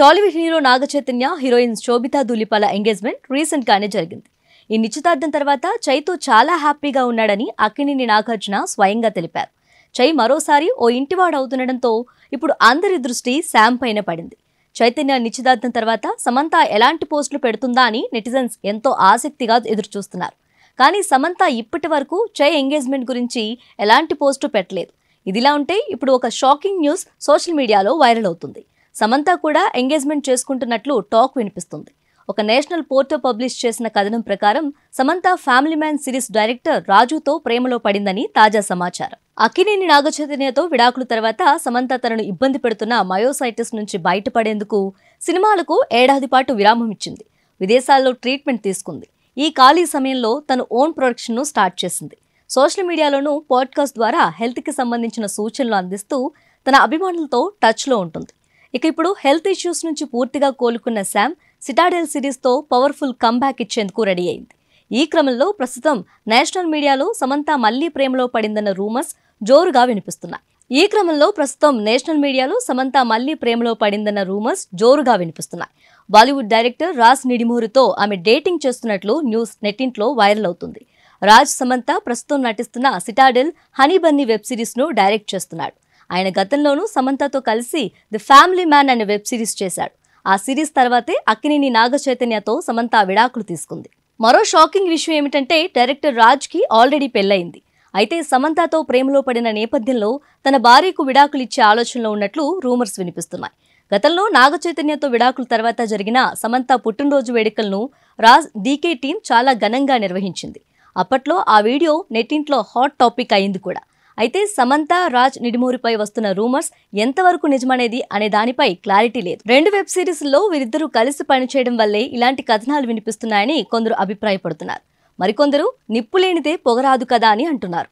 Tollywood hero Chaitanya heroine Sobhita Dhulipala engagement రీసెంట్గానే జరిగింది ఈ నిశ్చితార్థం తర్వాత చైతో చాలా హ్యాపీగా ఉన్నాడని అక్కినేని నాగార్జున స్వయంగా తెలిపారు చై మరోసారి ఓ ఇంటివాడు అవుతుండడంతో ఇప్పుడు అందరి దృష్టి శామ్ పైన పడింది చైతన్య నిశ్చితార్థం తర్వాత సమంత ఎలాంటి పోస్టులు పెడుతుందా అని నెటిజన్స్ ఎంతో ఆసక్తిగా ఎదురుచూస్తున్నారు కానీ సమంత ఇప్పటి వరకు చై ఎంగేజ్మెంట్ గురించి ఎలాంటి పోస్టు పెట్టలేదు ఇదిలా ఉంటే ఇప్పుడు ఒక షాకింగ్ న్యూస్ సోషల్ మీడియాలో వైరల్ అవుతుంది సమంత కూడా ఎంగేజ్మెంట్ చేసుకుంటున్నట్లు టాక్ వినిపిస్తుంది ఒక నేషనల్ పోర్టో పబ్లిష్ చేసిన కథనం ప్రకారం Samantha family man series director రాజుతో ప్రేమలో పడిందని తాజా సమాచారం అక్కినేని నాగచైతన్యతో విడాకుల తర్వాత సమంత తనను ఇబ్బంది పెడుతున్న మయోసైటిస్ నుంచి బయటపడేందుకు సినిమాలకు ఏడాది పాటు విరామం ఇచ్చింది విదేశాల్లో ట్రీట్మెంట్ తీసుకుంది ఈ ఖాళీ సమయంలో తన ఓన్ ప్రొడక్షన్ను స్టార్ట్ చేసింది సోషల్ మీడియాలోనూ పాడ్కాస్ట్ ద్వారా హెల్త్కి సంబంధించిన సూచనలు అందిస్తూ తన అభిమానులతో టచ్లో ఉంటుంది ఇక ఇప్పుడు హెల్త్ ఇష్యూస్ నుంచి పూర్తిగా కోలుకున్న శామ్ సిటాడెల్ సిరీస్తో పవర్ఫుల్ కంబ్యాక్ ఇచ్చేందుకు రెడీ అయింది ఈ క్రమంలో ప్రస్తుతం నేషనల్ మీడియాలో సమంత మళ్లీ ప్రేమలో పడిందన్న రూమర్స్ జోరుగా వినిపిస్తున్నాయి ఈ క్రమంలో ప్రస్తుతం నేషనల్ మీడియాలో సమంత మళ్లీ ప్రేమలో పడిందన్న రూమర్స్ జోరుగా వినిపిస్తున్నాయి బాలీవుడ్ డైరెక్టర్ రాజ్ నిడిమూరితో ఆమె డేటింగ్ చేస్తున్నట్లు న్యూస్ నెట్టింట్లో వైరల్ అవుతుంది రాజ్ సమంత ప్రస్తుతం నటిస్తున్న సిటాడెల్ హనీబన్నీ వెబ్ సిరీస్ను డైరెక్ట్ చేస్తున్నాడు ఆయన గతంలోనూ సమంతతో కలిసి ది ఫ్యామిలీ మ్యాన్ అనే వెబ్ సిరీస్ చేశాడు ఆ సిరీస్ తర్వాతే అక్కినేని చైతన్యతో సమంత విడాకులు తీసుకుంది మరో షాకింగ్ విషయం ఏమిటంటే డైరెక్టర్ రాజ్కి ఆల్రెడీ పెళ్ళయింది అయితే సమంతతో ప్రేమలో పడిన నేపథ్యంలో తన భార్యకు విడాకులు ఇచ్చే ఆలోచనలో ఉన్నట్లు రూమర్స్ వినిపిస్తున్నాయి గతంలో నాగచైతన్యతో విడాకుల తర్వాత జరిగిన సమంత పుట్టినరోజు వేడుకలను రాజ్ డీకే టీం చాలా ఘనంగా నిర్వహించింది అప్పట్లో ఆ వీడియో నెట్టింట్లో హాట్ టాపిక్ అయింది కూడా అయితే సమంత రాజ్ నిడిమూరిపై వస్తున్న రూమర్స్ ఎంతవరకు నిజమనేది అనే దానిపై క్లారిటీ లేదు రెండు వెబ్ సిరీస్లో వీరిద్దరూ కలిసి పనిచేయడం వల్లే ఇలాంటి కథనాలు వినిపిస్తున్నాయని కొందరు అభిప్రాయపడుతున్నారు మరికొందరు నిప్పులేనిదే పొగరాదు కదా అని అంటున్నారు